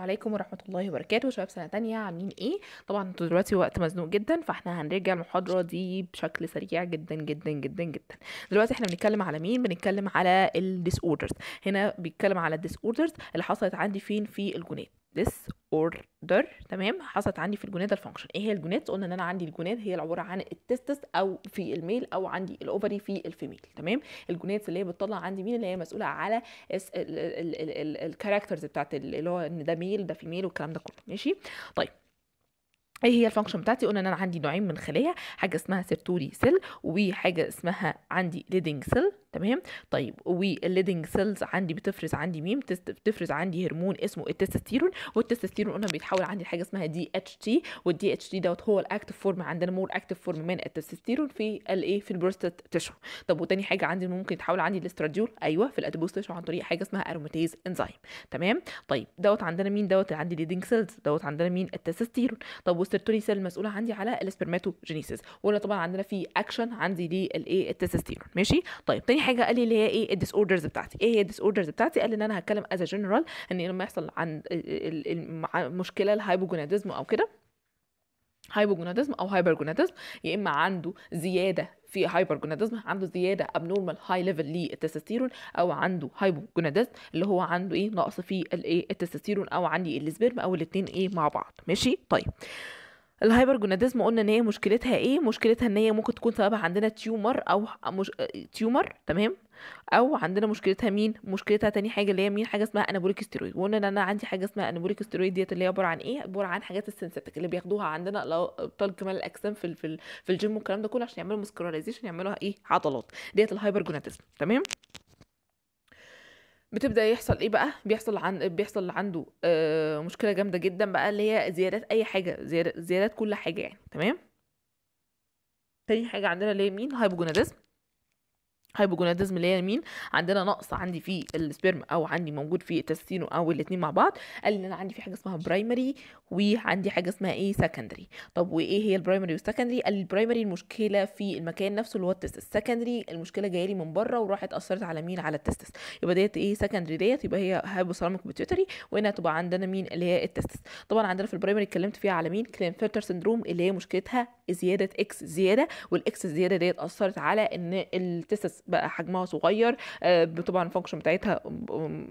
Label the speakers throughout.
Speaker 1: عليكم ورحمة الله وبركاته شباب سنة تانية عاملين ايه طبعا انتوا دلوقتي وقت مزنوق جدا فاحنا هنرجع المحاضرة دي بشكل سريع جدا جدا جدا جدا دلوقتي احنا بنتكلم على مين بنتكلم على الديس اوردرز هنا بيتكلم على الديس اوردرز اللي حصلت عندي فين في الجنات this order تمام حصلت عندي في الجونات الفانكشن ايه هي الجونات قلنا ان انا عندي الجونات هي عباره عن التستس او في الميل او عندي الاوفري في الفيميل تمام الجونات اللي هي بتطلع عندي مين اللي هي مسؤوله على الكاركترز بتاعت اللي هو ان ده ميل ده فيميل والكلام ده كله ماشي طيب ايه هي الفانكشن بتاعتي قلنا ان انا عندي نوعين من خليه حاجه اسمها سيرتوري سيل وحاجه اسمها عندي ليدنج سيل تمام طيب والليدنج سيلز عندي بتفرز عندي مين بتفرز عندي هرمون اسمه التستوستيرون والتستوستيرون قلنا بيتحول عندي لحاجه اسمها دي اتش تي والدي اتش تي دوت هو الاكتف فورم عندنا مور اكتف فورم من التستوستيرون في الايه في البروستات تشو طب وتاني حاجه عندي ممكن يتحول عندي الاستراديول ايوه في الادبوس تشو عن طريق حاجه اسمها اروماتيز انزيم تمام طيب دوت عندنا مين دوت عندي ليدنج سيلز دوت عندنا مين التستوستيرون طب والسيرتوري سيل المسؤوله عندي على السبرماتوجينيسيس ولا طبعا عندنا في اكشن عندي للايه التستوستيرون ماشي طيب تاني تاني حاجه قال لي اللي هي ايه الديس اوردرز بتاعتي ايه هي الديس اوردرز بتاعتي قال لي ان انا هتكلم از جنرال ان لما يحصل عند مشكله الهايبوجوناديزم او كده هايبوجوناديزم او هايبرجوناديزم يا اما عنده زياده في هايبرجوناديزم عنده زياده ابنورمال هاي ليفل للتستوستيرون او عنده هايبوجوناديزم اللي هو عنده ايه نقص في الايه التستوستيرون او عندي السبرم او الاثنين ايه مع بعض ماشي طيب الهايبر جوناديزم قلنا ان هي مشكلتها ايه مشكلتها ان هي ممكن تكون سببها عندنا تيومر او مش... تيومر تمام او عندنا مشكلتها مين مشكلتها تاني حاجه اللي هي مين حاجه اسمها انابوليك ستيرويد وقلنا ان انا عندي حاجه اسمها انابوليك ستيرويد ديت اللي هي عباره عن ايه عباره عن حاجات السنسيتك اللي بياخدوها عندنا لو ابطال كمال الاجسام في في الجيم والكلام ده كله عشان يعملوا مسكراليزيشن يعملوا ايه عضلات ديت الهايبر جوناديزم تمام بتبدا يحصل ايه بقى بيحصل عن بيحصل عنده آه مشكله جامده جدا بقى اللي هي زيادات اي حاجه زيادات كل حاجه يعني تمام تاني حاجه عندنا اللي هي مين هايبوجوناديزم هايبوجوناديزم اللي هي مين عندنا نقص عندي في السبرم او عندي موجود في التستينو او الاثنين مع بعض قال ان انا عندي في حاجه اسمها برايمري وعندي حاجه اسمها ايه سكندري طب وايه هي البرايمري والسكندري قال البرايمري المشكله في المكان نفسه اللي هو التست السكندري المشكله جايه لي من بره وراحت اثرت على مين على التست يبقى ديت ايه سكندري ديت يبقى هي هايبوثالاميك بيتيوتري وهنا هتبقى عندنا مين اللي هي التست طبعا عندنا في البرايمري اتكلمت فيها على مين كلينفيرتر سندروم اللي هي مشكلتها زياده اكس زياده والاكس الزياده ديت اثرت على ان التست بقى حجمها صغير آه، طبعا الفانكشن بتاعتها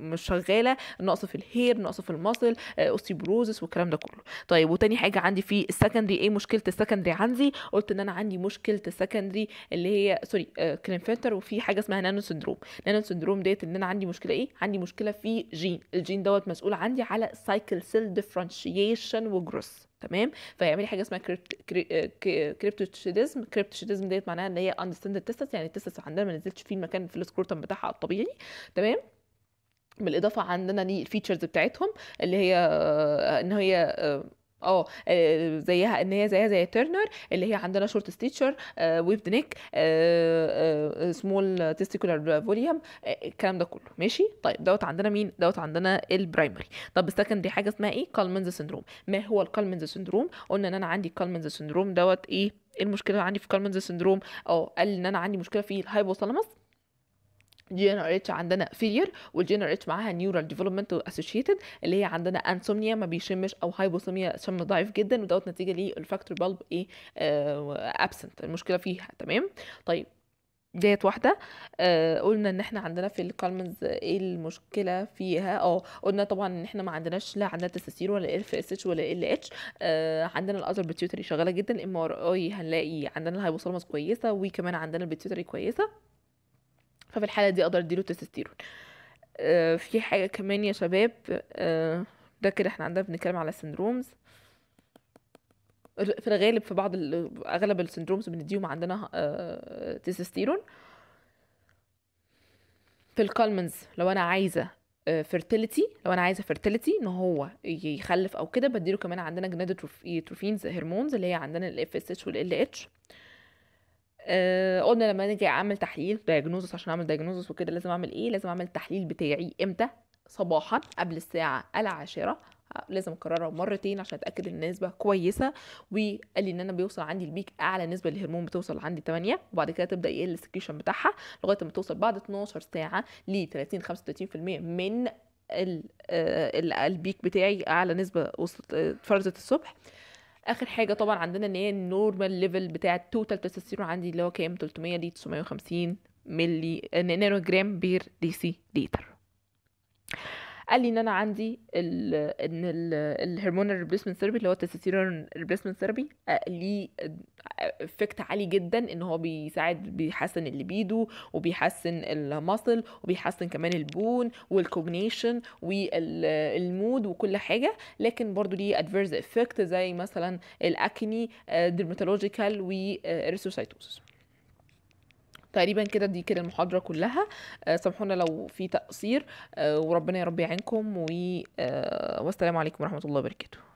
Speaker 1: مش شغاله نقص في الهير نقص في المصل اوستيبروزس آه، والكلام ده كله طيب وتاني حاجه عندي في السكندري ايه مشكله السكندري عندي قلت ان انا عندي مشكله السكندري اللي هي سوري كلينفنتر آه، وفي حاجه اسمها نانو سندروم نانو سندروم ديت ان انا عندي مشكله ايه عندي مشكله في جين الجين دوت مسؤول عندي على سايكل سيل ديفرنشيشن وجروث تمام فيعملي حاجه اسمها كريبتو كريبتو آه، آه، كريبتوشيدزم ديت معناها ان هي اندستاند تيستس يعني التيستس عندنا ما نزلتش فيه المكان في السكروتم بتاعها الطبيعي تمام بالاضافه عندنا الفيتشرز بتاعتهم اللي هي آه، ان هي آه،, اه زيها ان هي زيها زي تيرنر اللي هي عندنا شورت ستيتشر ويفد نيك سمول تيستيكولار فوليوم الكلام ده كله ماشي طيب دوت عندنا مين دوت عندنا البرايمري طب السكندري حاجه اسمها ايه كالمنز سندروم ما هو الكالمنز سندروم قلنا ان انا عندي كالمنز سندروم دوت ايه, إيه المشكله عندي في كالمنز سندروم اه قال ان انا عندي مشكله في الهايبوثالاموس جي اتش عندنا فير والجي اتش معاها نيورال ديفلوبمنت اسوشيتد اللي هي عندنا انسومنيا ما بيشمش او هايبوسوميا شم ضعيف جدا ودوت نتيجه للفاكتور بالب ايه ابسنت آه، المشكله فيها تمام طيب ديت واحدة آه قلنا ان احنا عندنا في الكالمنز ايه المشكلة فيها اه قلنا طبعا ان احنا ما عندناش لا عندنا تستير ولا اف اس اتش ولا إيه ال اتش آه عندنا الاذر بتيوتري شغالة جدا الام ار اي هنلاقي عندنا الهايبوثالامس كويسة وكمان عندنا البتيوتري كويسة ففي الحالة دي أقدر أديله تستيرون آه، في حاجة كمان يا شباب آه، ده كده احنا عندنا بنتكلم على السندرومز في الغالب في بعض اغلب السندرومز بنديهم عندنا آه، تستيرون في الكالمنز لو انا عايزه فيرتيليتي لو انا عايزه فيرتيليتي ان هو يخلف او كده بديله كمان عندنا جنادوتروفينز هرمونز اللي هي عندنا الاف اس اتش والال اتش آه قلنا لما نيجي اعمل تحليل دايجنوزس عشان اعمل دايجنوزس وكده لازم اعمل ايه لازم اعمل التحليل بتاعي امتى صباحا قبل الساعه العاشره آه، لازم اكررها مرتين عشان اتاكد ان النسبه كويسه وقال لي ان انا بيوصل عندي البيك اعلى نسبه للهرمون بتوصل عندي 8 وبعد كده تبدا يقل إيه السكريشن بتاعها لغايه ما توصل بعد 12 ساعه ل 30 35% من آه، البيك بتاعي اعلى نسبه وصلت اتفرزت آه، الصبح اخر حاجه طبعا عندنا ان هي النورمال ليفل بتاع التوتال تستوستيرون عندي اللي هو كام 300 ل 950 ملي نانو جرام بير دي سي ليتر قال لي ان انا عندي الـ ان الهرمون الريبليسمنت ثيرابي اللي هو التستيرون ريبليسمنت ثيرابي آه، ليه افكت آه، عالي جدا ان هو بيساعد بيحسن الليبيدو وبيحسن المصل وبيحسن كمان البون والكوجنيشن والمود وكل حاجه لكن برضو ليه ادفيرز افكت زي مثلا الاكني ديرماتولوجيكال آه، وارثوسايتوسس تقريبا كده دي كده المحاضرة كلها آه، سامحونا لو في تقصير آه، وربنا يا رب يعينكم آه، والسلام عليكم ورحمة الله وبركاته